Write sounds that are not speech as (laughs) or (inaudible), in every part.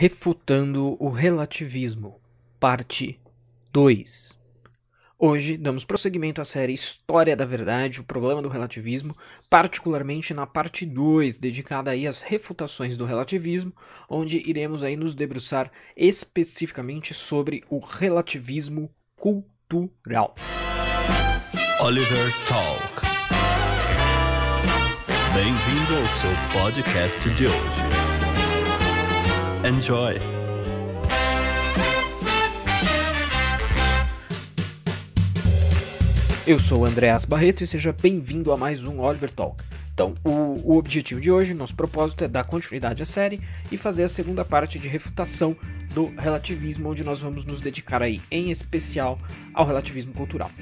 Refutando o Relativismo, Parte 2. Hoje damos prosseguimento à série História da Verdade, o problema do relativismo, particularmente na parte 2, dedicada aí às refutações do relativismo, onde iremos aí nos debruçar especificamente sobre o relativismo cultural. Oliver Talk. Bem-vindo ao seu podcast de hoje. Enjoy! Eu sou o Andréas Barreto e seja bem-vindo a mais um Oliver Talk. Então, o, o, objetivo de hoje, nosso propósito é dar continuidade à série e fazer a segunda parte de refutação do relativismo, onde nós vamos nos dedicar aí, em especial, ao relativismo cultural.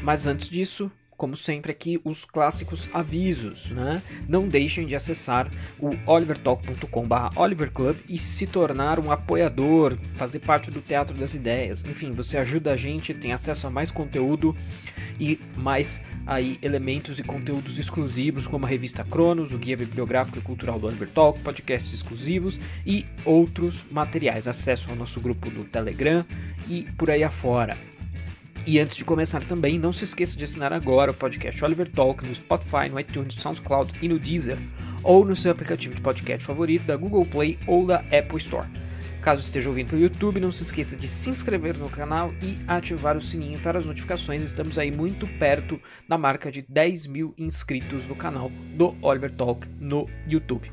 Mas antes disso, como sempre aqui, os clássicos avisos, né? Não deixem de acessar o olivertalk.com/barra oliverclub e se tornar um apoiador, fazer parte do Teatro das Ideias. Enfim, você ajuda a gente, tem acesso a mais conteúdo e mais aí elementos e conteúdos exclusivos, como a revista Cronos, o Guia Bibliográfico e Cultural do Oliver Talk, podcasts exclusivos e outros materiais. Acesso ao nosso grupo do Telegram e por aí afora. E antes de começar também, não se esqueça de assinar agora o podcast Oliver Talk no Spotify, no iTunes, SoundCloud e no Deezer, ou no seu aplicativo de podcast favorito da Google Play ou da Apple Store. Caso esteja ouvindo pelo YouTube, não se esqueça de se inscrever no canal e ativar o sininho para as notificações. Estamos aí muito perto da marca de 10 mil inscritos no canal do Oliver Talk no YouTube.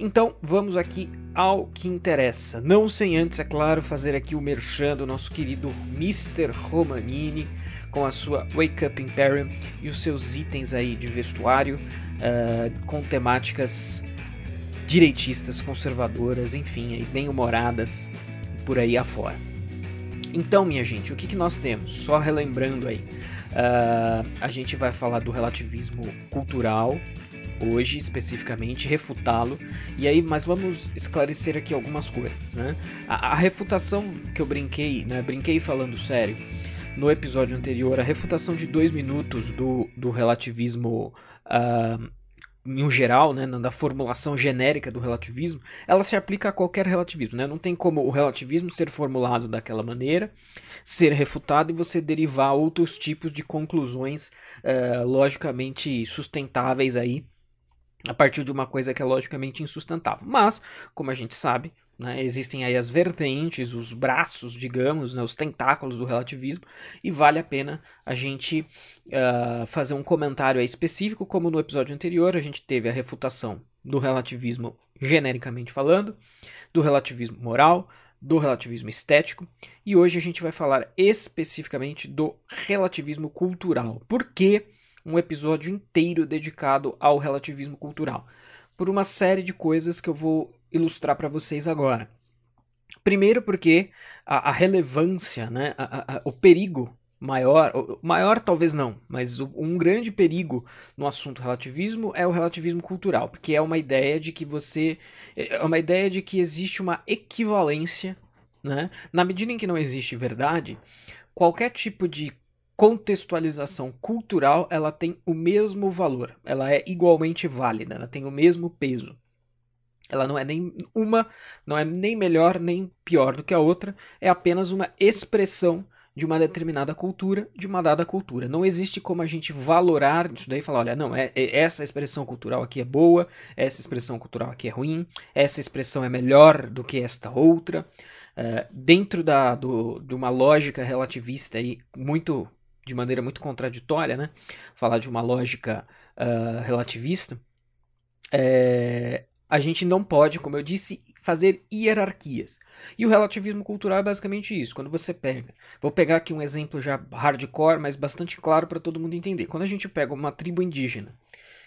Então vamos aqui ao que interessa. Não sem antes, é claro, fazer aqui o merchan do nosso querido Mr. Romanini com a sua Wake Up Imperium e os seus itens aí de vestuário uh, com temáticas direitistas, conservadoras, enfim, aí, bem humoradas por aí afora. Então, minha gente, o que, que nós temos? Só relembrando aí, uh, a gente vai falar do relativismo cultural, hoje especificamente, refutá-lo. E aí, mas vamos esclarecer aqui algumas coisas, né? A, a refutação que eu brinquei, né? Brinquei falando sério no episódio anterior, a refutação de dois minutos do, do relativismo. Uh, ah, no geral, né, da formulação genérica do relativismo, ela se aplica a qualquer relativismo. Né? Não tem como o relativismo ser formulado daquela maneira, ser refutado e você derivar outros tipos de conclusões uh, logicamente sustentáveis aí a partir de uma coisa que é logicamente insustentável. Mas, como a gente sabe, né, existem aí as vertentes, os braços, digamos, né, os tentáculos do relativismo, e vale a pena a gente uh, fazer um comentário específico, como no episódio anterior a gente teve a refutação do relativismo genericamente falando, do relativismo moral, do relativismo estético, e hoje a gente vai falar especificamente do relativismo cultural. Por quê? um episódio inteiro dedicado ao relativismo cultural, por uma série de coisas que eu vou ilustrar para vocês agora. Primeiro, porque a, a relevância, né, a, a, o perigo maior, maior talvez não, mas um grande perigo no assunto relativismo é o relativismo cultural, porque é uma ideia de que você é, é uma ideia de que existe uma equivalência, né? Na medida em que não existe verdade, qualquer tipo de contextualização cultural ela tem o mesmo valor, ela é igualmente válida, ela tem o mesmo peso. Ela não é nem uma, não é nem melhor nem pior do que a outra, é apenas uma expressão de uma determinada cultura, de uma dada cultura. Não existe como a gente valorar isso daí e falar, olha, não, é, é, essa expressão cultural aqui é boa, essa expressão cultural aqui é ruim, essa expressão é melhor do que esta outra. É, dentro da, do, de uma lógica relativista aí muito de maneira muito contraditória, né? Falar de uma lógica uh, relativista. É, a gente não pode, como eu disse, fazer hierarquias. E o relativismo cultural é basicamente isso. Quando você pega, vou pegar aqui um exemplo já hardcore, mas bastante claro para todo mundo entender. Quando a gente pega uma tribo indígena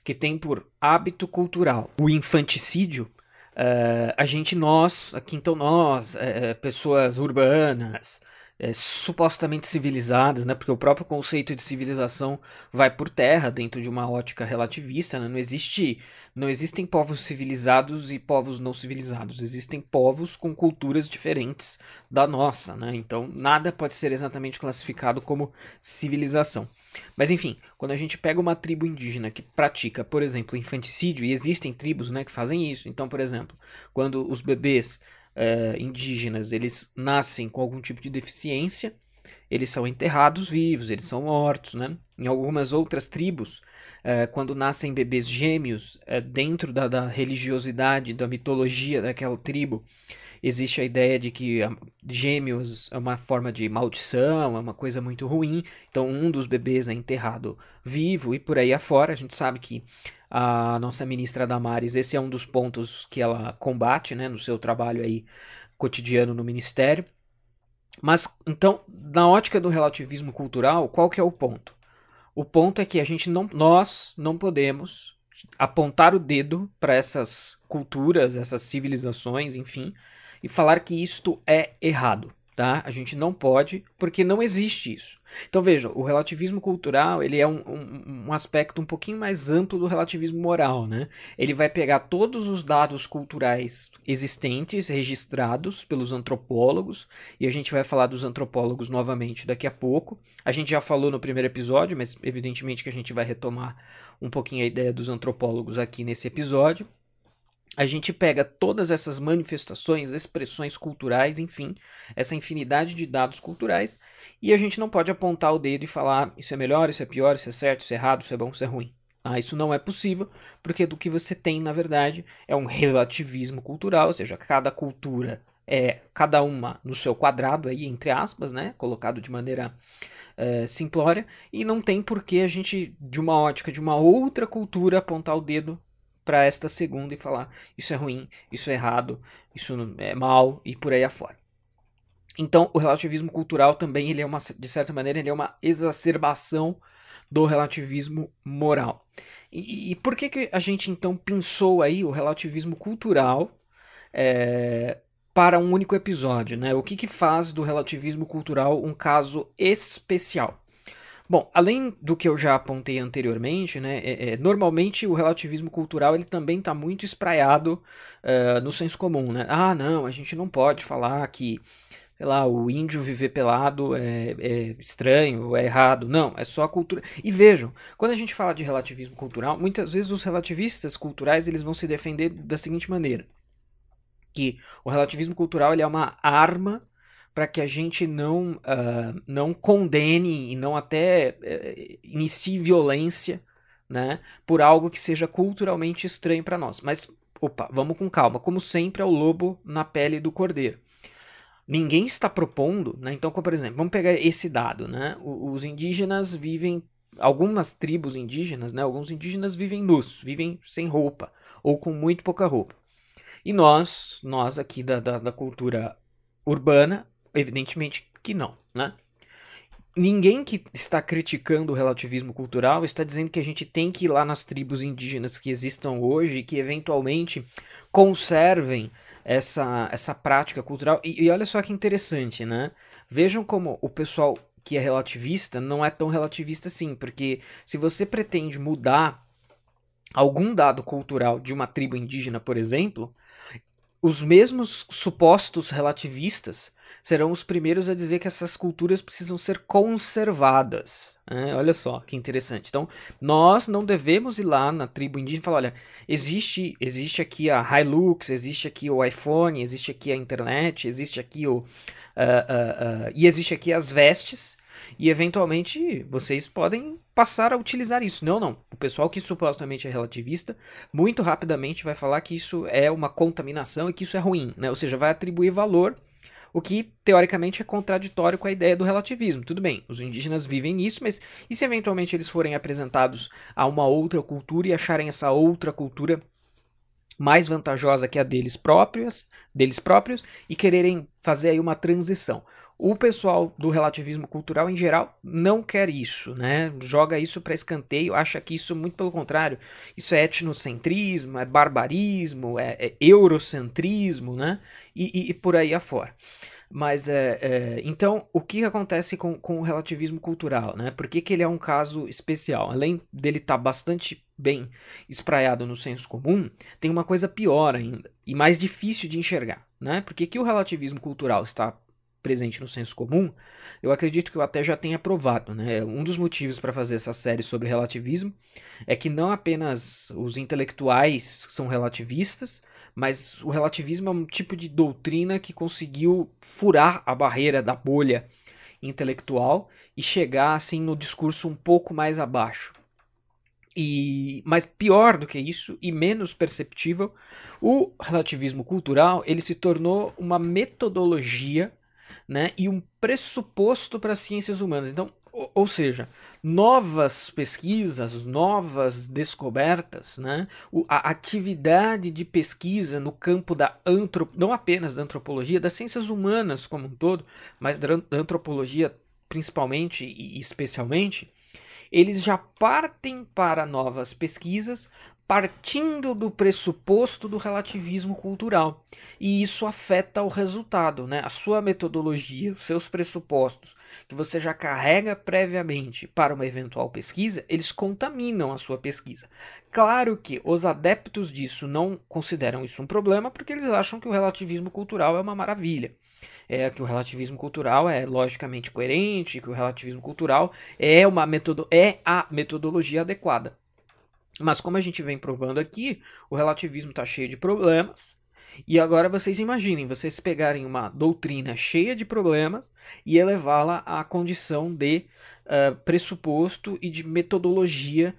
que tem por hábito cultural o infanticídio, uh, a gente nós, aqui então nós, uh, pessoas urbanas, é, supostamente civilizadas, né? Porque o próprio conceito de civilização vai por terra dentro de uma ótica relativista, né? Não existe, não existem povos civilizados e povos não civilizados. Existem povos com culturas diferentes da nossa, né? Então nada pode ser exatamente classificado como civilização. Mas enfim, quando a gente pega uma tribo indígena que pratica, por exemplo, infanticídio, e existem tribos né, que fazem isso, então, por exemplo, quando os bebês é, indígenas, eles nascem com algum tipo de deficiência, eles são enterrados vivos, eles são mortos, né? Em algumas outras tribos, é, quando nascem bebês gêmeos, é, dentro da, da, religiosidade, da mitologia daquela tribo, existe a ideia de que a, gêmeos é uma forma de maldição, é uma coisa muito ruim, então um dos bebês é enterrado vivo e por aí afora. A gente sabe que a nossa ministra Damares, esse é um dos pontos que ela combate, né, no seu trabalho aí cotidiano no ministério. Mas então, na ótica do relativismo cultural, qual que é o ponto? O ponto é que a gente não, nós não podemos apontar o dedo para essas culturas, essas civilizações, enfim, e falar que isto é errado tá? A gente não pode, porque não existe isso. Então vejam, o relativismo cultural ele é um, um, um, aspecto um pouquinho mais amplo do relativismo moral, né? Ele vai pegar todos os dados culturais existentes, registrados pelos antropólogos, e a gente vai falar dos antropólogos novamente daqui a pouco. A gente já falou no primeiro episódio, mas evidentemente que a gente vai retomar um pouquinho a ideia dos antropólogos aqui nesse episódio a gente pega todas essas manifestações, expressões culturais, enfim, essa infinidade de dados culturais, e a gente não pode apontar o dedo e falar isso é melhor, isso é pior, isso é certo, isso é errado, isso é bom, isso é ruim. Ah, isso não é possível, porque do que você tem, na verdade, é um relativismo cultural, ou seja, cada cultura é cada uma no seu quadrado aí, entre aspas, né? Colocado de maneira é, simplória, e não tem por que a gente, de uma ótica de uma outra cultura, apontar o dedo para esta segunda e falar isso é ruim, isso é errado, isso é mal e por aí afora. Então, o relativismo cultural também ele é uma de certa maneira ele é uma exacerbação do relativismo moral. E, e por que, que a gente então pensou aí o relativismo cultural é, para um único episódio, né? O que, que faz do relativismo cultural um caso especial? Bom, além do que eu já apontei anteriormente, né, é, é, normalmente o relativismo cultural ele também está muito espraiado uh, no senso comum. Né? Ah, não, a gente não pode falar que sei lá, o índio viver pelado é, é, estranho, é errado. Não, é só a cultura. E vejam, quando a gente fala de relativismo cultural, muitas vezes os relativistas culturais eles vão se defender da seguinte maneira: que o relativismo cultural ele é uma arma para que a gente não, uh, não condene e não até uh, inicie violência né, por algo que seja culturalmente estranho para nós. Mas, opa, vamos com calma. Como sempre, é o lobo na pele do cordeiro. Ninguém está propondo, né? então, por exemplo, vamos pegar esse dado, né? Os indígenas vivem, algumas tribos indígenas, né? Alguns indígenas vivem nus, vivem sem roupa ou com muito pouca roupa. E nós, nós aqui da, da, da cultura urbana, Evidentemente que não, né? Ninguém que está criticando o relativismo cultural está dizendo que a gente tem que ir lá nas tribos indígenas que existam hoje e que eventualmente conservem essa, essa prática cultural. E, e olha só que interessante, né? Vejam como o pessoal que é relativista não é tão relativista assim, porque se você pretende mudar algum dado cultural de uma tribo indígena, por exemplo, os mesmos supostos relativistas serão os primeiros a dizer que essas culturas precisam ser conservadas. Né? Olha só que interessante. Então, nós não devemos ir lá na tribo indígena e falar: olha, existe, existe aqui a Hilux, existe aqui o iPhone, existe aqui a internet, existe aqui o. Uh, uh, uh, e existe aqui as vestes. E eventualmente vocês podem passar a utilizar isso. Não, não. O pessoal que supostamente é relativista, muito rapidamente vai falar que isso é uma contaminação e que isso é ruim, né? Ou seja, vai atribuir valor o que teoricamente é contraditório com a ideia do relativismo. Tudo bem, os indígenas vivem nisso, mas e se eventualmente eles forem apresentados a uma outra cultura e acharem essa outra cultura mais vantajosa que a deles próprios, deles próprios e quererem fazer aí uma transição. O pessoal do relativismo cultural em geral não quer isso, né? Joga isso para escanteio, acha que isso muito pelo contrário, isso é etnocentrismo, é barbarismo, é, é eurocentrismo, né? E, e, e, por aí afora. Mas é, é, então o que acontece com, com o relativismo cultural, né? Por que, que ele é um caso especial? Além dele estar tá bastante bem espraiado no senso comum, tem uma coisa pior ainda e mais difícil de enxergar, né? Porque que o relativismo cultural está presente no senso comum, eu acredito que eu até já tenha provado. Né? Um dos motivos para fazer essa série sobre relativismo é que não apenas os intelectuais são relativistas, mas o relativismo é um tipo de doutrina que conseguiu furar a barreira da bolha intelectual e chegar assim no discurso um pouco mais abaixo. E, mas pior do que isso, e menos perceptível, o relativismo cultural ele se tornou uma metodologia né, e um pressuposto para as ciências humanas. Então, ou, ou seja, novas pesquisas, novas descobertas, né, a atividade de pesquisa no campo da antrop, não apenas da antropologia, das ciências humanas como um todo, mas da antropologia principalmente e especialmente, eles já partem para novas pesquisas, partindo do pressuposto do relativismo cultural. E isso afeta o resultado, né? A sua metodologia, os seus pressupostos que você já carrega previamente para uma eventual pesquisa, eles contaminam a sua pesquisa. Claro que os adeptos disso não consideram isso um problema porque eles acham que o relativismo cultural é uma maravilha é que o relativismo cultural é logicamente coerente, que o relativismo cultural é, uma metodo, é a metodologia adequada. Mas como a gente vem provando aqui, o relativismo está cheio de problemas. E agora vocês imaginem, vocês pegarem uma doutrina cheia de problemas e elevá-la à condição de uh, pressuposto e de metodologia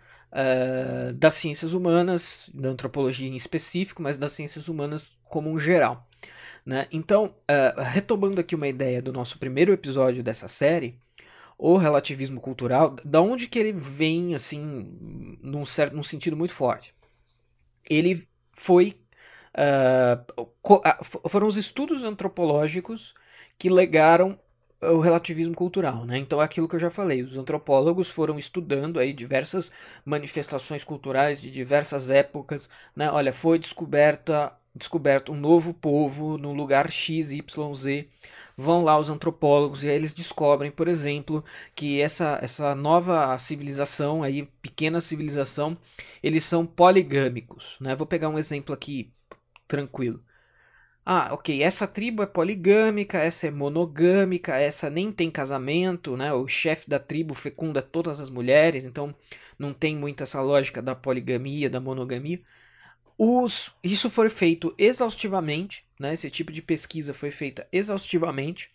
uh, das ciências humanas, da antropologia em específico, mas das ciências humanas como um geral. Né? Então, uh, retomando aqui uma ideia do nosso primeiro episódio dessa série, o relativismo cultural, da onde que ele vem, assim, num, certo, num sentido muito forte? Ele foi... Uh, foram os estudos antropológicos que legaram o relativismo cultural, né? Então, é aquilo que eu já falei, os antropólogos foram estudando aí diversas manifestações culturais de diversas épocas, né? Olha, foi descoberta descoberto um novo povo no lugar X, Y, Z. Vão lá os antropólogos e aí eles descobrem, por exemplo, que essa, essa nova civilização, aí pequena civilização, eles são poligâmicos, né? Vou pegar um exemplo aqui tranquilo. Ah, ok, essa tribo é poligâmica, essa é monogâmica, essa nem tem casamento, né? O chefe da tribo fecunda todas as mulheres, então não tem muito essa lógica da poligamia, da monogamia. Os, isso foi feito exaustivamente, né? Esse tipo de pesquisa foi feita exaustivamente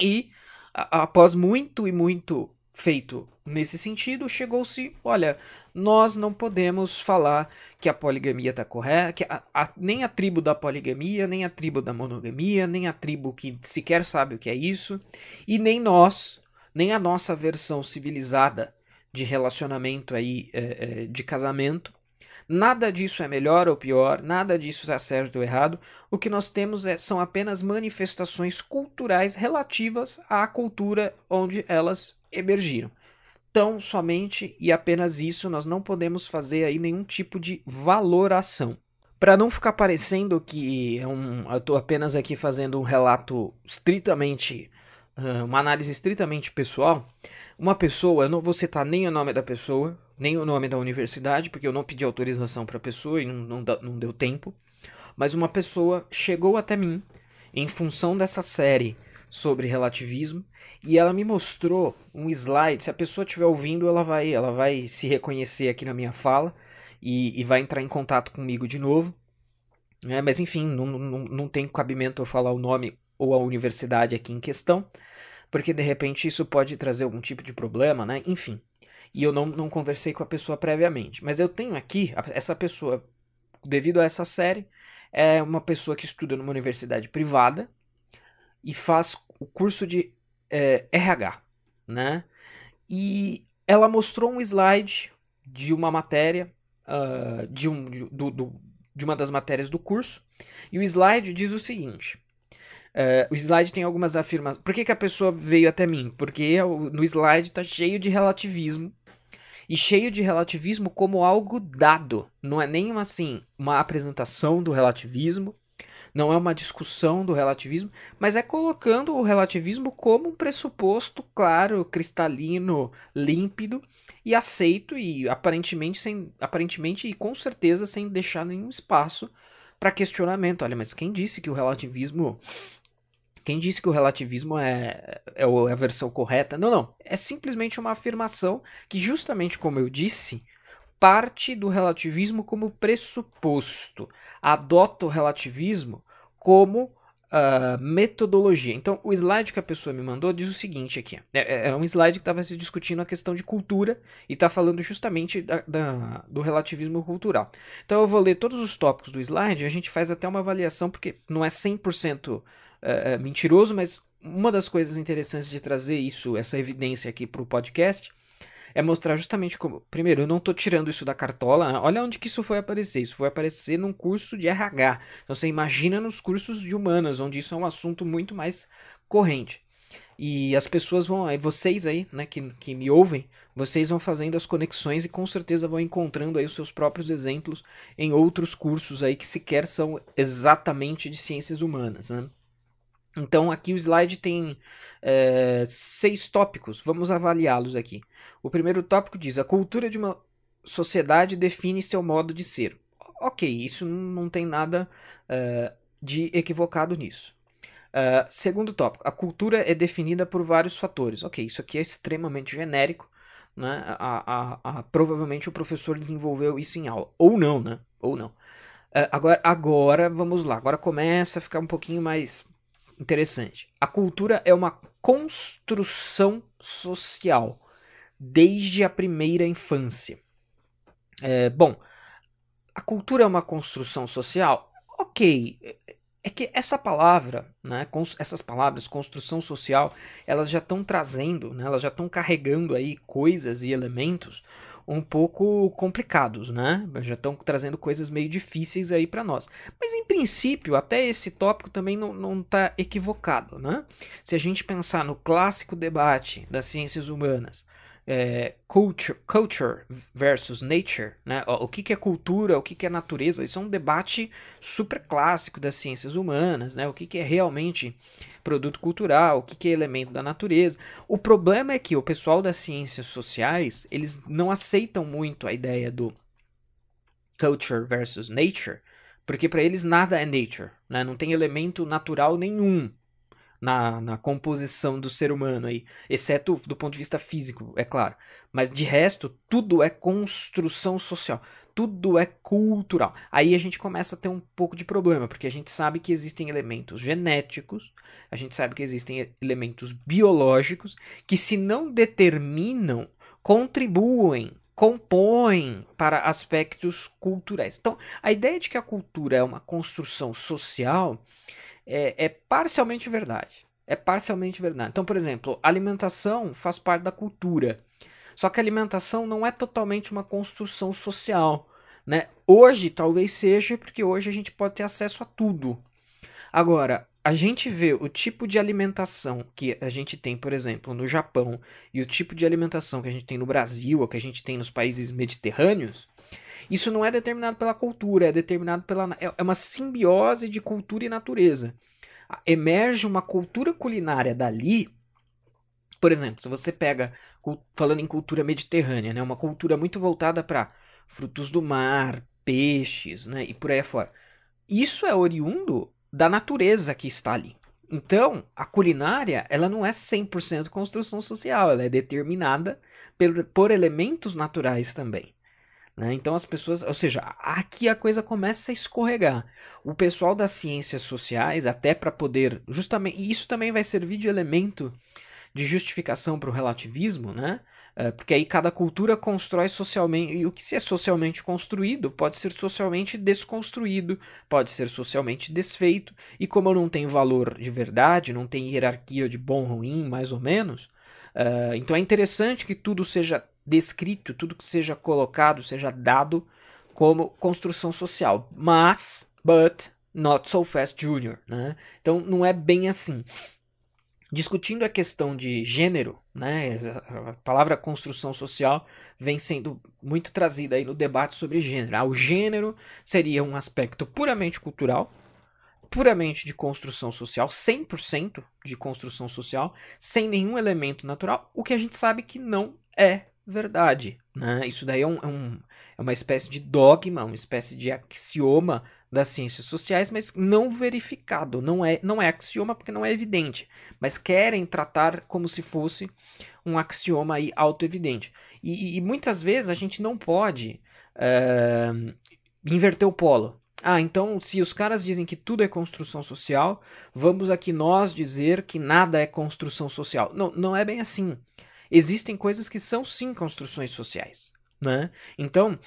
e a, após muito e muito feito nesse sentido, chegou-se, olha, nós não podemos falar que a poligamia está correta, que a, a, nem a tribo da poligamia, nem a tribo da monogamia, nem a tribo que sequer sabe o que é isso, e nem nós, nem a nossa versão civilizada de relacionamento aí, é, é, de casamento, Nada disso é melhor ou pior, nada disso está certo ou errado. O que nós temos é, são apenas manifestações culturais relativas à cultura onde elas emergiram. Então, somente e apenas isso, nós não podemos fazer aí nenhum tipo de valoração. Para não ficar parecendo que é um, eu estou apenas aqui fazendo um relato estritamente uma análise estritamente pessoal, uma pessoa, eu não vou citar nem o nome da pessoa, nem o nome da universidade, porque eu não pedi autorização para a pessoa e não, não, não deu tempo, mas uma pessoa chegou até mim em função dessa série sobre relativismo e ela me mostrou um slide. Se a pessoa estiver ouvindo, ela vai, ela vai se reconhecer aqui na minha fala e, e vai entrar em contato comigo de novo. É, mas enfim, não, não, não tem cabimento eu falar o nome ou a universidade aqui em questão, porque de repente isso pode trazer algum tipo de problema, né? Enfim. E eu não, não conversei com a pessoa previamente. Mas eu tenho aqui, essa pessoa, devido a essa série, é uma pessoa que estuda numa universidade privada e faz o curso de é, RH, né? E ela mostrou um slide de uma matéria, uh, de, um, de, do, do, de uma das matérias do curso, e o slide diz o seguinte: Uh, o slide tem algumas afirmações. Por que, que a pessoa veio até mim? Porque no slide tá cheio de relativismo. E cheio de relativismo como algo dado. Não é nenhuma assim, uma apresentação do relativismo, não é uma discussão do relativismo, mas é colocando o relativismo como um pressuposto claro, cristalino, límpido e aceito e aparentemente sem aparentemente e com certeza sem deixar nenhum espaço para questionamento. Olha, mas quem disse que o relativismo quem disse que o relativismo é, é, é a versão correta? Não, não. É simplesmente uma afirmação que, justamente como eu disse, parte do relativismo como pressuposto, adota o relativismo como uh, metodologia. Então, o slide que a pessoa me mandou diz o seguinte aqui: é, é, é um slide que estava se discutindo a questão de cultura e está falando justamente da, da, do relativismo cultural. Então, eu vou ler todos os tópicos do slide, a gente faz até uma avaliação, porque não é 100% uh, mentiroso, mas uma das coisas interessantes de trazer isso, essa evidência aqui para o podcast, é mostrar justamente como. Primeiro, eu não estou tirando isso da cartola. Né? Olha onde que isso foi aparecer. Isso foi aparecer num curso de RH. Então você imagina nos cursos de humanas, onde isso é um assunto muito mais corrente. E as pessoas vão, vocês aí, né, que, que me ouvem, vocês vão fazendo as conexões e com certeza vão encontrando aí os seus próprios exemplos em outros cursos aí que sequer são exatamente de ciências humanas, né? Então, aqui o slide tem é, seis tópicos, vamos avaliá-los aqui. O primeiro tópico diz: a cultura de uma sociedade define seu modo de ser. Ok, isso não tem nada eh, de equivocado nisso. Eh, segundo tópico: a cultura é definida por vários fatores. Ok, isso aqui é extremamente genérico. Né? A, a, a, provavelmente o professor desenvolveu isso em aula. Ou não, né? Ou não. agora, agora, vamos lá. Agora começa a ficar um pouquinho mais interessante. A cultura é uma construção social desde a primeira infância. É, bom, a cultura é uma construção social? Ok. É, é que essa palavra, né, essas palavras, construção social, elas já estão trazendo, né, elas já estão carregando aí coisas e elementos um pouco complicados, né? Já estão trazendo coisas meio difíceis aí para nós. Mas em princípio, até esse tópico também não está equivocado, né? Se a gente pensar no clássico debate das ciências humanas é, culture, culture versus nature, né? o que, que é cultura, o que, que é natureza, isso é um debate super clássico das ciências humanas, né? o que, que é realmente produto cultural, o que, que é elemento da natureza. O problema é que o pessoal das ciências sociais, eles não aceitam muito a ideia do culture versus nature, porque para eles nada é nature, né? não tem elemento natural nenhum na, na composição do ser humano aí, exceto do ponto de vista físico, é claro. Mas de resto, tudo é construção social, tudo é cultural. Aí a gente começa a ter um pouco de problema, porque a gente sabe que existem elementos genéticos, a gente sabe que existem elementos biológicos que, se não determinam, contribuem compõem para aspectos culturais. Então, a ideia de que a cultura é uma construção social é, é parcialmente verdade. É parcialmente verdade. Então, por exemplo, alimentação faz parte da cultura. Só que alimentação não é totalmente uma construção social. Né? Hoje talvez seja, porque hoje a gente pode ter acesso a tudo. Agora, a gente vê o tipo de alimentação que a gente tem, por exemplo, no Japão e o tipo de alimentação que a gente tem no Brasil ou que a gente tem nos países mediterrâneos, isso não é determinado pela cultura, é determinado pela. É, é uma simbiose de cultura e natureza. Emerge uma cultura culinária dali. Por exemplo, se você pega, falando em cultura mediterrânea, né, uma cultura muito voltada para frutos do mar, peixes né, e por aí afora. Isso é oriundo da natureza que está ali. Então, a culinária, ela não é 100% construção social, ela é determinada por, por elementos naturais também. Né? Então as pessoas, ou seja, aqui a coisa começa a escorregar. O pessoal das ciências sociais, até para poder justamente, e isso também vai servir de elemento de justificação para o relativismo, né? Eh, porque aí cada cultura constrói socialmente, e o que se é socialmente construído pode ser socialmente desconstruído, pode ser socialmente desfeito, e como eu não tenho valor de verdade, não tem hierarquia de bom ruim, mais ou menos, uh, então é interessante que tudo seja descrito, tudo que seja colocado, seja dado como construção social. Mas, but, not so fast, Jr. Né? Então, não é bem assim. Discutindo a questão de gênero, né, a palavra construção social vem sendo muito trazida aí no debate sobre gênero. Ah, o gênero seria um aspecto puramente cultural, puramente de construção social, 100% de construção social, sem nenhum elemento natural, o que a gente sabe que não é verdade. Né? Isso daí é, um, é, um, é uma espécie de dogma, uma espécie de axioma das ciências sociais, mas não verificado. Não é, não é axioma porque não é evidente, mas querem tratar como se fosse um axioma aí autoevidente. E, e, muitas vezes a gente não pode uh, inverter o polo. Ah, então se os caras dizem que tudo é construção social, vamos aqui nós dizer que nada é construção social. Não, não é bem assim existem coisas que são sim construções sociais. Né? Então,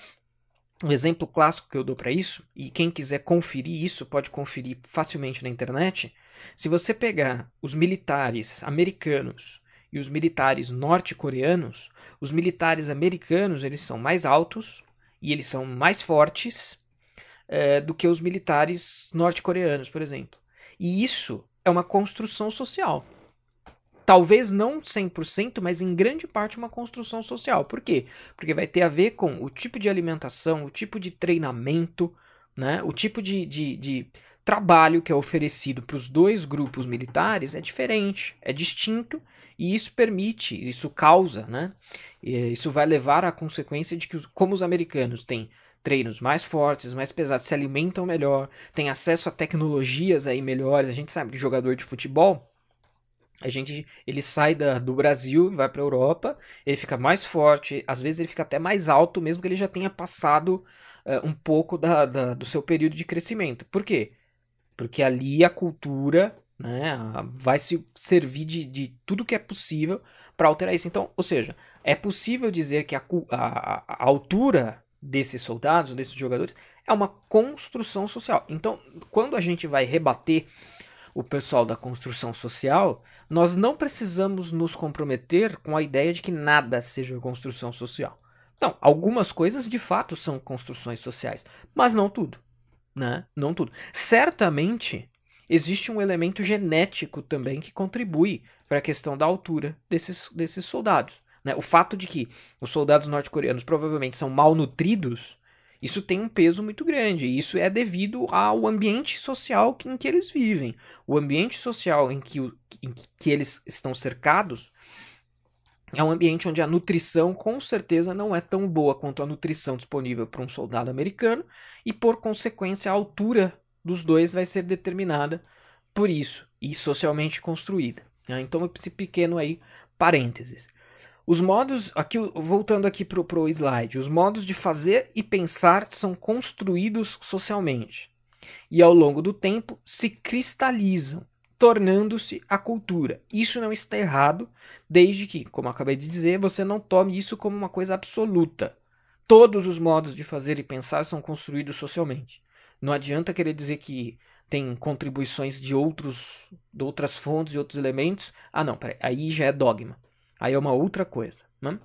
um exemplo clássico que eu dou para isso, e quem quiser conferir isso pode conferir facilmente na internet. Se você pegar os militares americanos e os militares norte-coreanos, os militares americanos eles são mais altos e eles são mais fortes é, do que os militares norte-coreanos, por exemplo. E isso é uma construção social talvez não 100%, mas em grande parte uma construção social. Por quê? Porque vai ter a ver com o tipo de alimentação, o tipo de treinamento, né? o tipo de, de, de trabalho que é oferecido para os dois grupos militares é diferente, é distinto, e isso permite, isso causa, né? isso vai levar à consequência de que, como os americanos têm treinos mais fortes, mais pesados, se alimentam melhor, têm acesso a tecnologias aí melhores, a gente sabe que jogador de futebol a gente ele sai da, do Brasil vai para a Europa ele fica mais forte às vezes ele fica até mais alto mesmo que ele já tenha passado uh, um pouco da, da, do seu período de crescimento por quê porque ali a cultura né vai se servir de, de tudo que é possível para alterar isso então ou seja é possível dizer que a, a, a altura desses soldados desses jogadores é uma construção social então quando a gente vai rebater o pessoal da construção social nós não precisamos nos comprometer com a ideia de que nada seja construção social. Não, algumas coisas de fato são construções sociais, mas não tudo. Né? Não tudo. Certamente existe um elemento genético também que contribui para a questão da altura desses, desses soldados. Né? O fato de que os soldados norte-coreanos provavelmente são malnutridos isso tem um peso muito grande. E isso é devido ao ambiente social em que eles vivem. O ambiente social em que, em que eles estão cercados é um ambiente onde a nutrição com certeza não é tão boa quanto a nutrição disponível para um soldado americano, e por consequência a altura dos dois vai ser determinada por isso e socialmente construída. Né? Então, esse pequeno aí parênteses. Os modos, aqui voltando aqui pro, pro slide, os modos de fazer e pensar são construídos socialmente e ao longo do tempo se cristalizam, tornando-se a cultura. Isso não está errado, desde que, como acabei de dizer, você não tome isso como uma coisa absoluta. Todos os modos de fazer e pensar são construídos socialmente. Não adianta querer dizer que tem contribuições de outros de outras fontes e outros elementos. Ah, não, peraí, aí já é dogma. Aí é uma outra coisa. Né?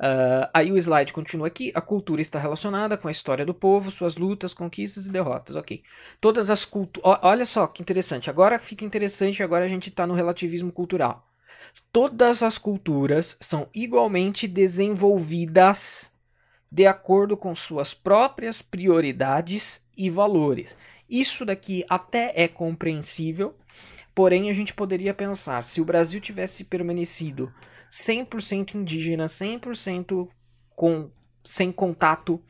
Uh, aí o slide continua aqui. A cultura está relacionada com a história do povo, suas lutas, conquistas e derrotas. Ok. Todas as culturas. Olha só que interessante. Agora fica interessante, agora a gente está no relativismo cultural. Todas as culturas são igualmente desenvolvidas de acordo com suas próprias prioridades e valores. Isso daqui até é compreensível Porém, a gente poderia pensar, se o Brasil tivesse permanecido 100% indígena, 100% com, sem contato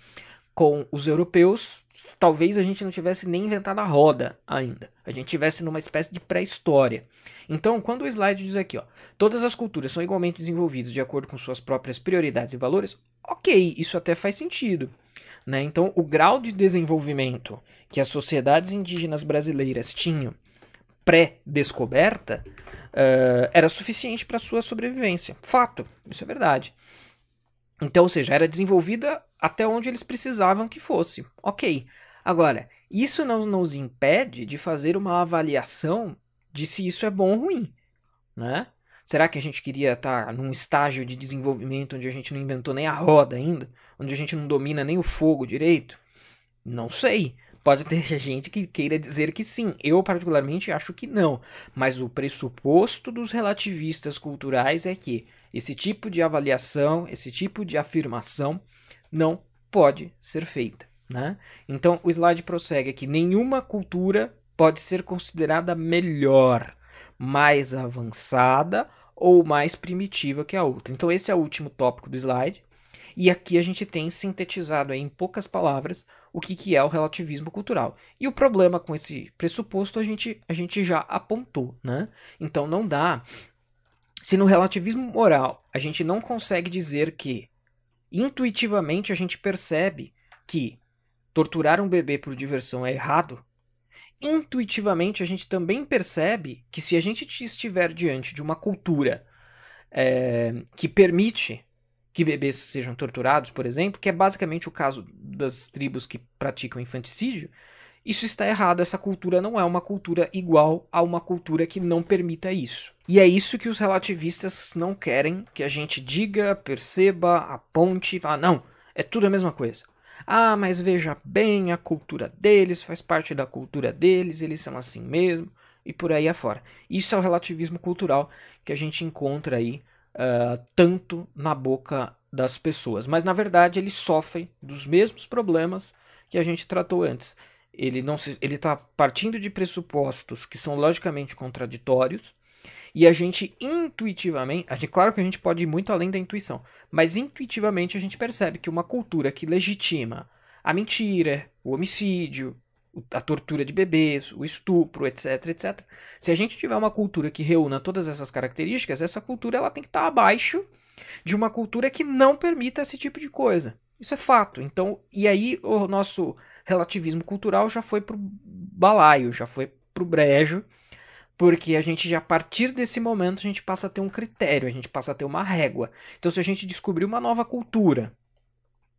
com os europeus, talvez a gente não tivesse nem inventado a roda ainda. A gente tivesse numa espécie de pré-história. Então, quando o slide diz aqui, ó, todas as culturas são igualmente desenvolvidas de acordo com suas próprias prioridades e valores, ok, isso até faz sentido. Né? Então, o grau de desenvolvimento que as sociedades indígenas brasileiras tinham pré-descoberta uh, era suficiente para sua sobrevivência. Fato, isso é verdade. Então, ou seja, era desenvolvida até onde eles precisavam que fosse. Ok. Agora, isso não nos impede de fazer uma avaliação de se isso é bom ou ruim, né? Será que a gente queria estar tá num estágio de desenvolvimento onde a gente não inventou nem a roda ainda? Onde a gente não domina nem o fogo direito? Não sei. Pode ter (laughs) gente que queira dizer que sim, eu particularmente acho que não, mas o pressuposto dos relativistas culturais é que esse tipo de avaliação, esse tipo de afirmação não pode ser feita. Né? Então o slide prossegue aqui: nenhuma cultura pode ser considerada melhor, mais avançada ou mais primitiva que a outra. Então, esse é o último tópico do slide. E aqui a gente tem sintetizado em poucas palavras o que, que é o relativismo cultural. E o problema com esse pressuposto a gente, a gente já apontou, né? Então não dá. Se no relativismo moral a gente não consegue dizer que intuitivamente a gente percebe que torturar um bebê por diversão é errado, intuitivamente a gente também percebe que se a gente estiver diante de uma cultura é, que permite que bebês sejam torturados, por exemplo, que é basicamente o caso das tribos que praticam infanticídio, isso está errado, essa cultura não é uma cultura igual a uma cultura que não permita isso. E é isso que os relativistas não querem que a gente diga, perceba, aponte, e ah, não, é tudo a mesma coisa. Ah, mas veja bem, a cultura deles faz parte da cultura deles, eles são assim mesmo, e por aí afora. Isso é o relativismo cultural que a gente encontra aí uh, tanto na boca das pessoas. Mas na verdade ele sofre dos mesmos problemas que a gente tratou antes. Ele não se, ele está partindo de pressupostos que são logicamente contraditórios e a gente intuitivamente, a gente, claro que a gente pode ir muito além da intuição, mas intuitivamente a gente percebe que uma cultura que legitima a mentira, o homicídio, a tortura de bebês, o estupro, etc, etc. Se a gente tiver uma cultura que reúna todas essas características, essa cultura ela tem que estar tá abaixo de uma cultura que não permita esse tipo de coisa. Isso é fato. Então, e aí o nosso relativismo cultural já foi pro balaio, já foi pro brejo, porque a gente já a partir desse momento a gente passa a ter um critério, a gente passa a ter uma régua. Então, se a gente descobrir uma nova cultura,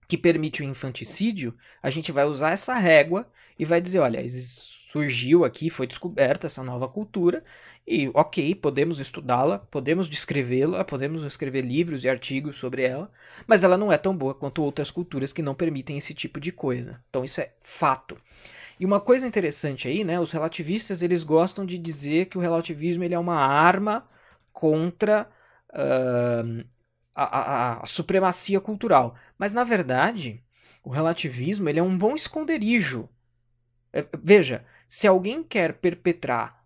que permite o infanticídio, a gente vai usar essa régua e vai dizer, olha, surgiu aqui, foi descoberta essa nova cultura e ok, podemos estudá-la, podemos descrevê-la, podemos escrever livros e artigos sobre ela, mas ela não é tão boa quanto outras culturas que não permitem esse tipo de coisa. Então isso é fato. E uma coisa interessante aí, né? Os relativistas eles gostam de dizer que o relativismo ele é uma arma contra ah, a, a, supremacia cultural. Mas, na verdade, o relativismo ele é um bom esconderijo. É, veja, se alguém quer perpetrar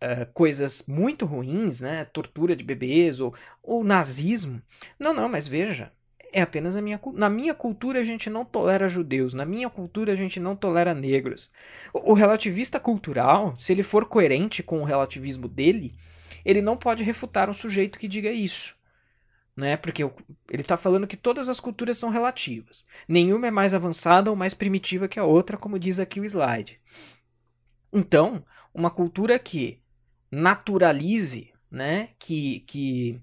eh, coisas muito ruins, né, tortura de bebês ou, ou nazismo, não, não, mas veja, é apenas a minha na minha cultura a gente não tolera judeus, na minha cultura a gente não tolera negros. O, relativista cultural, se ele for coerente com o relativismo dele, ele não pode refutar um sujeito que diga isso né? Porque ele está falando que todas as culturas são relativas. Nenhuma é mais avançada ou mais primitiva que a outra, como diz aqui o slide. Então, uma cultura que naturalize, né? Que, que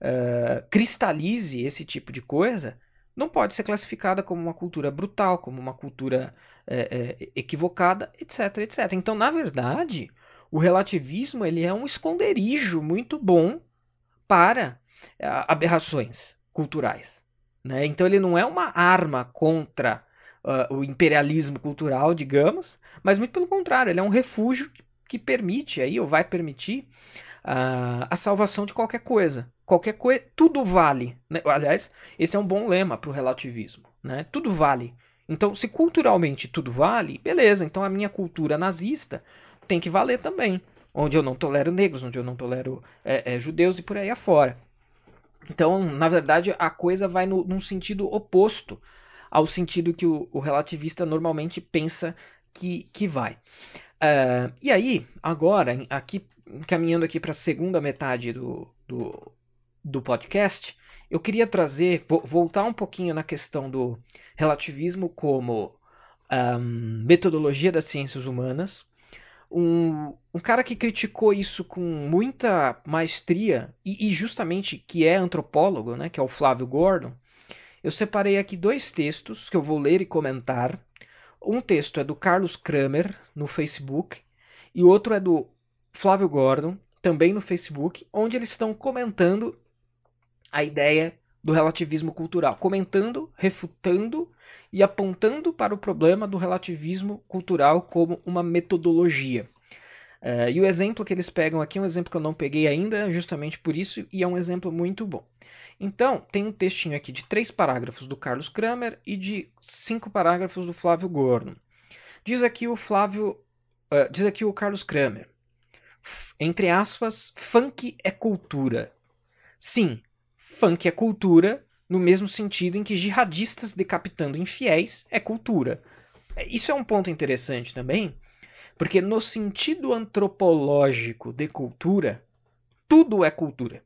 uh, cristalize esse tipo de coisa, não pode ser classificada como uma cultura brutal, como uma cultura é, é, equivocada, etc, etc. Então, na verdade, o relativismo ele é um esconderijo muito bom para aberrações culturais. Né? Então ele não é uma arma contra uh, o imperialismo cultural, digamos, mas muito pelo contrário, ele é um refúgio que permite aí, ou vai permitir, uh, a salvação de qualquer coisa. Qualquer coisa, tudo vale. Né? Aliás, esse é um bom lema para o relativismo. Né? Tudo vale. Então, se culturalmente tudo vale, beleza, então a minha cultura nazista tem que valer também. Onde eu não tolero negros, onde eu não tolero é, é, judeus e por aí afora. Então, na verdade, a coisa vai no, num sentido oposto ao sentido que o, o relativista normalmente pensa que, que vai. Uh, e aí, agora, aqui caminhando aqui para a segunda metade do, do, do, podcast, eu queria trazer, vo, voltar um pouquinho na questão do relativismo como um, ah, metodologia das ciências humanas um, um cara que criticou isso com muita maestria, e, e justamente que é antropólogo, né, que é o Flávio Gordon, eu separei aqui dois textos que eu vou ler e comentar. Um texto é do Carlos Kramer, no Facebook, e outro é do Flávio Gordon, também no Facebook, onde eles estão comentando a ideia do relativismo cultural, comentando, refutando e apontando para o problema do relativismo cultural como uma metodologia. Uh, e o exemplo que eles pegam aqui é um exemplo que eu não peguei ainda, é justamente por isso, e é um exemplo muito bom. Então, tem um textinho aqui de três parágrafos do Carlos Kramer e de cinco parágrafos do Flávio Gorno. Diz aqui o Flávio. Uh, diz aqui o Carlos Kramer. Entre aspas, funk é cultura. Sim, Funk é cultura no mesmo sentido em que jihadistas decapitando infiéis é cultura. É, isso é um ponto interessante também, porque no sentido antropológico de cultura, tudo é cultura.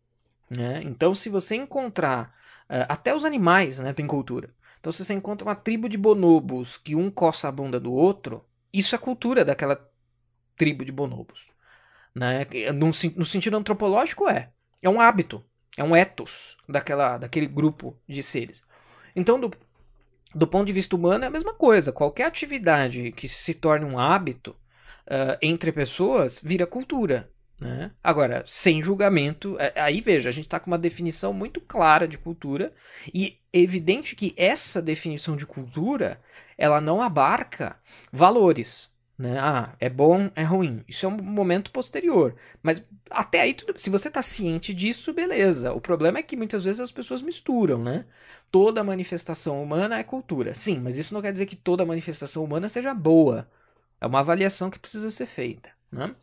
Né? Então, se você encontrar. Eh, até os animais né, têm cultura. Então, se você encontra uma tribo de bonobos que um coça a bunda do outro, isso é cultura daquela tribo de bonobos. Né? No, no sentido antropológico, é. É um hábito. É um ethos daquela, daquele grupo de seres. Então, do, do ponto de vista humano, é a mesma coisa. Qualquer atividade que se torne um hábito uh, entre pessoas vira cultura. Né? Agora, sem julgamento, é, aí veja, a gente está com uma definição muito clara de cultura e é evidente que essa definição de cultura ela não abarca valores. Né? Ah, é bom, é ruim. Isso é um momento posterior. Mas até aí, tudo... se você está ciente disso, beleza. O problema é que muitas vezes as pessoas misturam, né? Toda manifestação humana é cultura. Sim, mas isso não quer dizer que toda manifestação humana seja boa. É uma avaliação que precisa ser feita. Né?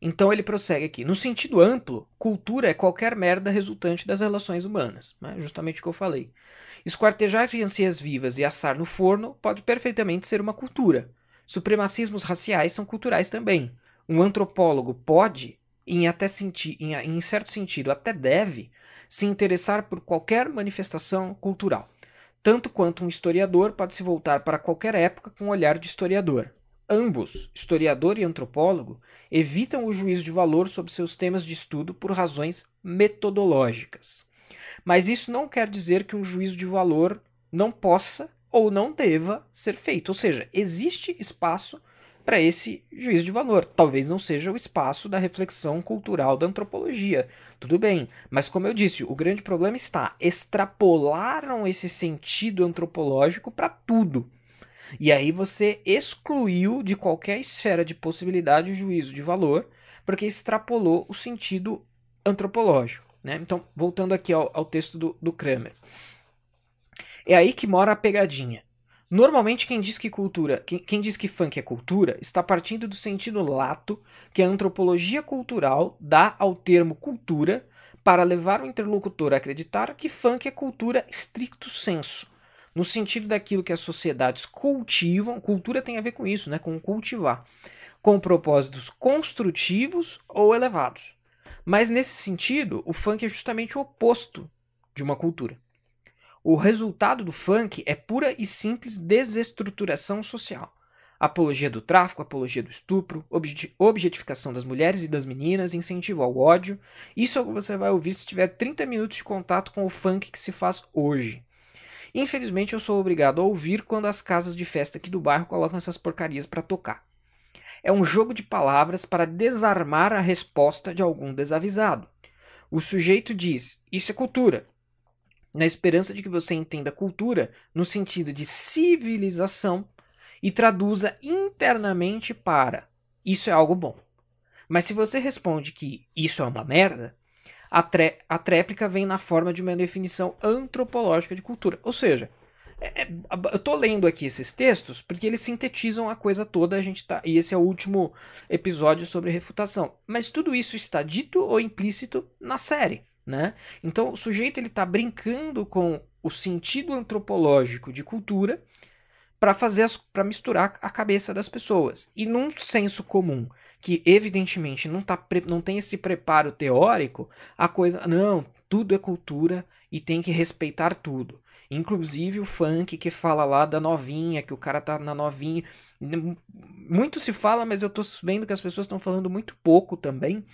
Então ele prossegue aqui. No sentido amplo, cultura é qualquer merda resultante das relações humanas. Né? Justamente o que eu falei. Esquartejar crianças vivas e assar no forno pode perfeitamente ser uma cultura Supremacismos raciais são culturais também. Um antropólogo pode, em, até senti em, em certo sentido, até deve, se interessar por qualquer manifestação cultural, tanto quanto um historiador pode se voltar para qualquer época com o um olhar de historiador. Ambos, historiador e antropólogo, evitam o juízo de valor sobre seus temas de estudo por razões metodológicas. Mas isso não quer dizer que um juízo de valor não possa ou não deva ser feito. Ou seja, existe espaço para esse juízo de valor. Talvez não seja o espaço da reflexão cultural da antropologia. Tudo bem, mas como eu disse, o grande problema está: extrapolaram esse sentido antropológico para tudo. E aí você excluiu de qualquer esfera de possibilidade o juízo de valor, porque extrapolou o sentido antropológico. Né? Então, voltando aqui ao, ao texto do, do Kramer. É aí que mora a pegadinha. Normalmente quem diz que cultura, quem, quem, diz que funk é cultura, está partindo do sentido lato que a antropologia cultural dá ao termo cultura para levar o interlocutor a acreditar que funk é cultura estricto senso, no sentido daquilo que as sociedades cultivam, cultura tem a ver com isso, né, com cultivar, com propósitos construtivos ou elevados. Mas nesse sentido, o funk é justamente o oposto de uma cultura. O resultado do funk é pura e simples desestruturação social. Apologia do tráfico, apologia do estupro, objetificação das mulheres e das meninas, incentivo ao ódio. Isso é o que você vai ouvir se tiver 30 minutos de contato com o funk que se faz hoje. Infelizmente, eu sou obrigado a ouvir quando as casas de festa aqui do bairro colocam essas porcarias para tocar. É um jogo de palavras para desarmar a resposta de algum desavisado. O sujeito diz: Isso é cultura na esperança de que você entenda cultura no sentido de civilização e traduza internamente para isso é algo bom. Mas se você responde que isso é uma merda, a, tré a tréplica vem na forma de uma definição antropológica de cultura. Ou seja, é, é, eu tô lendo aqui esses textos porque eles sintetizam a coisa toda, a gente tá. E esse é o último episódio sobre refutação. Mas tudo isso está dito ou implícito na série né? Então, o sujeito ele está brincando com o sentido antropológico de cultura para fazer para misturar a cabeça das pessoas. E num senso comum, que evidentemente não, tá, não tem esse preparo teórico, a coisa, não, tudo é cultura e tem que respeitar tudo. Inclusive o funk que fala lá da novinha, que o cara tá na novinha. Muito se fala, mas eu tô vendo que as pessoas estão falando muito pouco também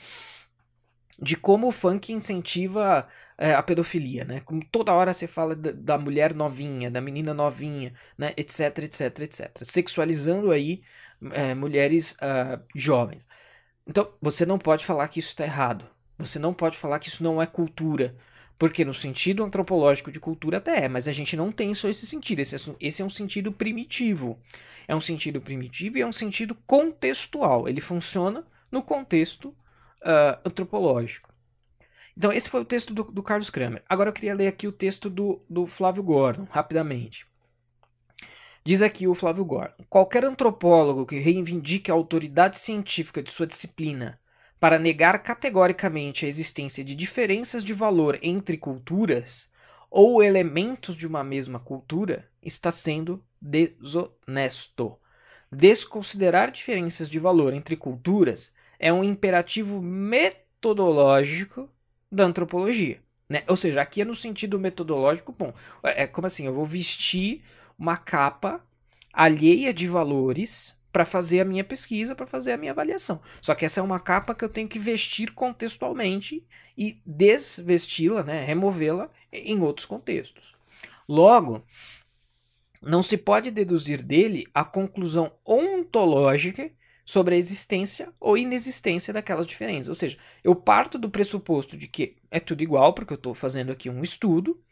de como o funk incentiva é, a pedofilia, né? Como toda hora você fala da, mulher novinha, da menina novinha, né? Etc, etc, etc. Sexualizando aí é, mulheres uh, jovens. Então, você não pode falar que isso está errado. Você não pode falar que isso não é cultura. Porque no sentido antropológico de cultura até é, mas a gente não tem só esse sentido. Esse, é esse é um sentido primitivo. É um sentido primitivo e é um sentido contextual. Ele funciona no contexto uh, antropológico. Então, esse foi o texto do, do, Carlos Kramer. Agora eu queria ler aqui o texto do, do Flávio Gordon, rapidamente. Diz aqui o Flávio Gordon: qualquer antropólogo que reivindique a autoridade científica de sua disciplina para negar categoricamente a existência de diferenças de valor entre culturas ou elementos de uma mesma cultura está sendo desonesto. Desconsiderar diferenças de valor entre culturas é um imperativo metodológico da antropologia. Né? Ou seja, aqui é no sentido metodológico, bom, é, é como assim, eu vou vestir uma capa alheia de valores para fazer a minha pesquisa, para fazer a minha avaliação. Só que essa é uma capa que eu tenho que vestir contextualmente e desvesti-la, né, removê-la em outros contextos. Logo, não se pode deduzir dele a conclusão ontológica sobre a existência ou inexistência daquelas diferenças. Ou seja, eu parto do pressuposto de que é tudo igual, porque eu estou fazendo aqui um estudo,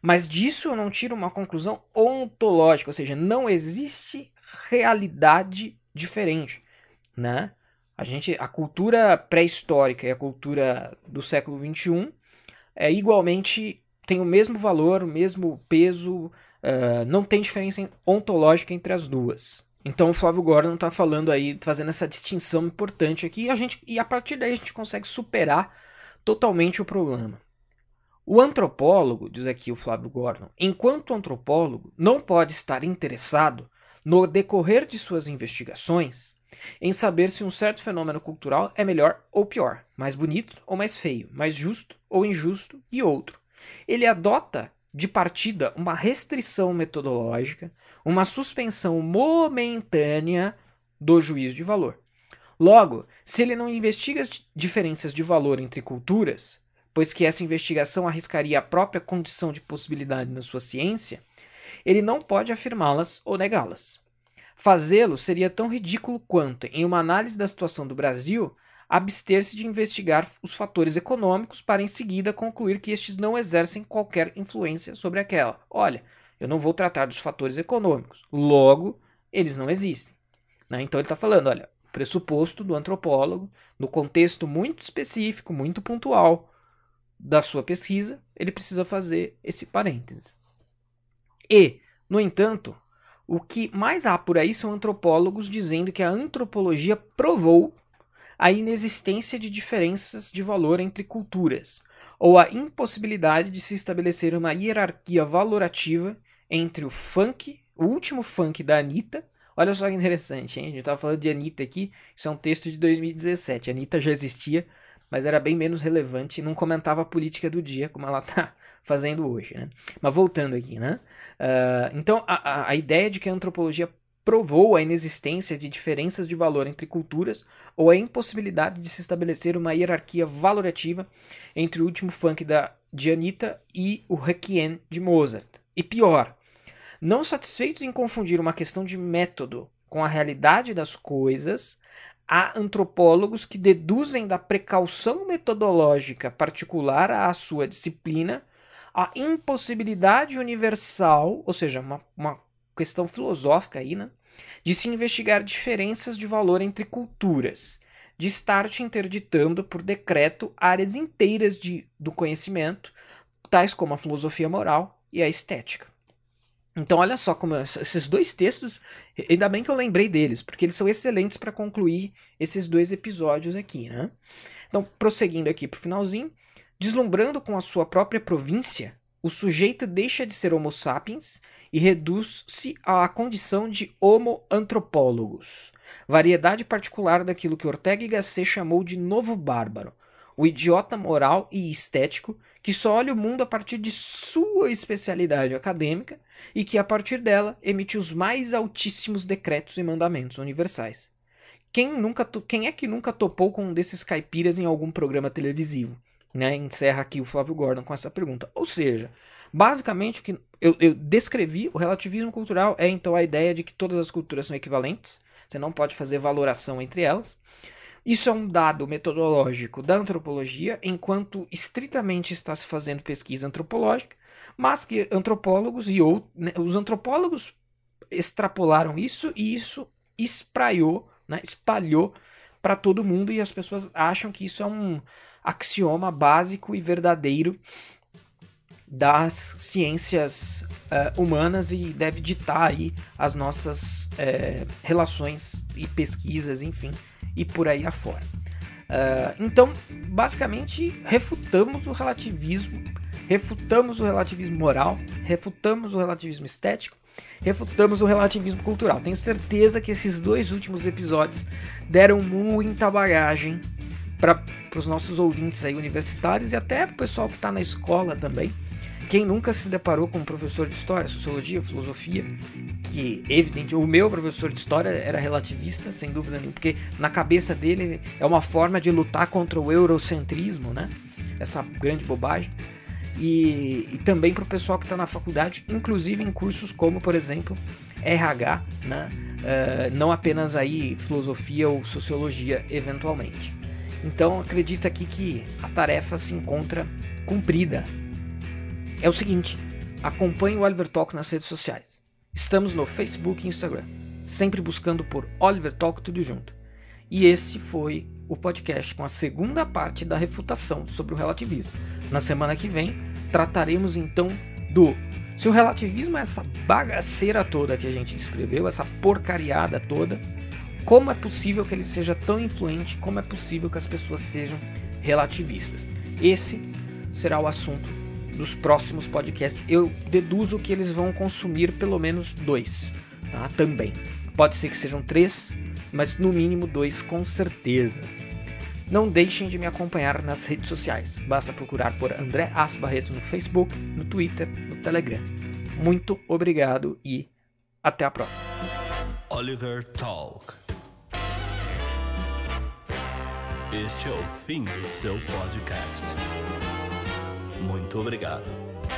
mas disso eu não tiro uma conclusão ontológica, ou seja, não existe realidade diferente, né? A gente, a cultura pré-histórica e a cultura do século XXI é igualmente tem o mesmo valor, o mesmo peso, uh, não tem diferença ontológica entre as duas. Então o Flávio Gordon está falando aí, fazendo essa distinção importante aqui, e a, gente, e a partir daí a gente consegue superar totalmente o problema. O antropólogo, diz aqui o Flávio Gordon, enquanto antropólogo, não pode estar interessado, no decorrer de suas investigações, em saber se um certo fenômeno cultural é melhor ou pior, mais bonito ou mais feio, mais justo ou injusto e outro. Ele adota de partida uma restrição metodológica, uma suspensão momentânea do juízo de valor. Logo, se ele não investiga as diferenças de valor entre culturas, pois que essa investigação arriscaria a própria condição de possibilidade na sua ciência, ele não pode afirmá-las ou negá-las. Fazê-lo seria tão ridículo quanto, em uma análise da situação do Brasil, abster-se de investigar os fatores econômicos para em seguida concluir que estes não exercem qualquer influência sobre aquela. Olha, eu não vou tratar dos fatores econômicos, logo eles não existem. Né? Então ele está falando, olha, pressuposto do antropólogo, no contexto muito específico, muito pontual da sua pesquisa, ele precisa fazer esse parêntese. E, no entanto, o que mais há por aí são antropólogos dizendo que a antropologia provou a inexistência de diferenças de valor entre culturas, ou a impossibilidade de se estabelecer uma hierarquia valorativa entre o funk, o último funk da Anitta. Olha só que interessante, hein? A gente tava falando de Anitta aqui, isso é um texto de 2017. A Anitta já existia, mas era bem menos relevante e não comentava a política do dia como ela (laughs) tá fazendo hoje, né? Mas voltando aqui, né? Uh, então, a, a, a, ideia de que a antropologia provou a inexistência de diferenças de valor entre culturas ou a impossibilidade de se estabelecer uma hierarquia valorativa entre o último funk da Dianita e o Requiem de Mozart. E pior, não satisfeitos em confundir uma questão de método com a realidade das coisas, há antropólogos que deduzem da precaução metodológica particular à sua disciplina a impossibilidade universal, ou seja, uma, uma questão filosófica aí, né? de se investigar diferenças de valor entre culturas, de estar te interditando por decreto áreas inteiras de, do conhecimento, tais como a filosofia moral e a estética. Então, olha só como esses dois textos, ainda bem que eu lembrei deles, porque eles são excelentes para concluir esses dois episódios aqui, né? Então, prosseguindo aqui para o finalzinho, deslumbrando com a sua própria província, o sujeito deixa de ser Homo sapiens e reduz-se à condição de Homo antropólogos, variedade particular daquilo que Ortega y Gasset chamou de novo bárbaro, o idiota moral e estético que só olha o mundo a partir de sua especialidade acadêmica e que, a partir dela, emite os mais altíssimos decretos e mandamentos universais. Quem, nunca quem é que nunca topou com um desses caipiras em algum programa televisivo? Né? Encerra aqui o Flávio Gordon com essa pergunta. Ou seja, basicamente o que eu, eu descrevi, o relativismo cultural é então a ideia de que todas as culturas são equivalentes, você não pode fazer valoração entre elas. Isso é um dado metodológico da antropologia, enquanto estritamente está se fazendo pesquisa antropológica, mas que antropólogos e outros, né, os antropólogos extrapolaram isso e isso espraiou, né, espalhou para todo mundo e as pessoas acham que isso é um axioma básico e verdadeiro das ciências uh, humanas e deve ditar aí as nossas uh, relações e pesquisas, enfim, e por aí afora. Uh, então, basicamente, refutamos o relativismo, refutamos o relativismo moral, refutamos o relativismo estético, refutamos o relativismo cultural. Tenho certeza que esses dois últimos episódios deram muita bagagem para os nossos ouvintes aí universitários e até o pessoal que está na escola também. Quem nunca se deparou com um professor de história, sociologia, filosofia, que evidente, o meu professor de história era relativista, sem dúvida nenhuma, porque na cabeça dele é uma forma de lutar contra o eurocentrismo, né? Essa grande bobagem. E, e também para o pessoal que está na faculdade, inclusive em cursos como, por exemplo, RH, né? Uh, não apenas aí filosofia ou sociologia, eventualmente. Então acredita aqui que a tarefa se encontra cumprida. É o seguinte, acompanhe o Oliver Talk nas redes sociais. Estamos no Facebook e Instagram, sempre buscando por Oliver Talk tudo junto. E esse foi o podcast com a segunda parte da refutação sobre o relativismo. Na semana que vem trataremos então do se o relativismo é essa bagaceira toda que a gente descreveu, essa porcariada toda, como é possível que ele seja tão influente? Como é possível que as pessoas sejam relativistas? Esse será o assunto dos próximos podcasts. Eu deduzo que eles vão consumir pelo menos dois, tá? Também. Pode ser que sejam três, mas no mínimo dois com certeza. Não deixem de me acompanhar nas redes sociais. Basta procurar por André As Barreto no Facebook, no Twitter, no Telegram. Muito obrigado e até a próxima. Oliver Talk. Este é o fim do seu podcast. Muito obrigado.